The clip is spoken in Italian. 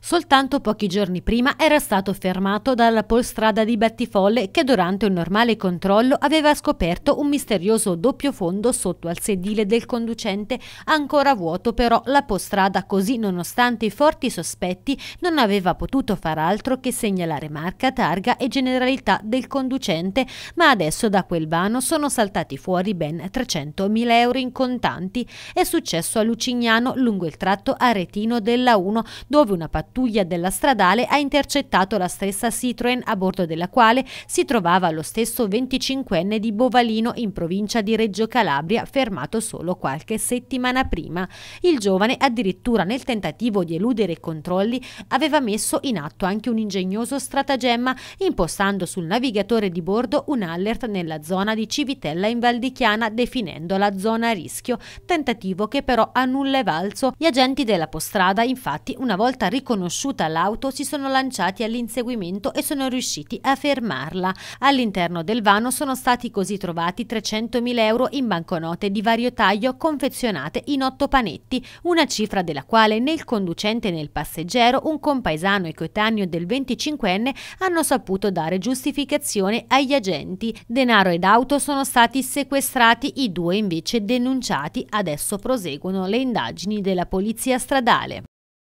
Soltanto pochi giorni prima era stato fermato dalla polstrada di Battifolle che durante un normale controllo aveva scoperto un misterioso doppio fondo sotto al sedile del conducente, ancora vuoto però la polstrada così nonostante i forti sospetti non aveva potuto far altro che segnalare marca, targa e generalità del conducente, ma adesso da quel vano sono saltati fuori ben 300.000 euro in contanti. È successo a Lucignano lungo il tratto aretino della 1 dove una pattuglia pattuglia della stradale ha intercettato la stessa Citroen a bordo della quale si trovava lo stesso 25enne di Bovalino in provincia di Reggio Calabria fermato solo qualche settimana prima. Il giovane addirittura nel tentativo di eludere i controlli aveva messo in atto anche un ingegnoso stratagemma impostando sul navigatore di bordo un alert nella zona di Civitella in Valdichiana definendola zona a rischio, tentativo che però a nulla è valso. Gli agenti della postrada infatti una volta riconosciuti riconosciuta l'auto si sono lanciati all'inseguimento e sono riusciti a fermarla. All'interno del vano sono stati così trovati 300.000 euro in banconote di vario taglio confezionate in otto panetti, una cifra della quale né il conducente né il passeggero, un compaesano e coetaneo del 25enne, hanno saputo dare giustificazione agli agenti. Denaro ed auto sono stati sequestrati, i due invece denunciati. Adesso proseguono le indagini della polizia stradale.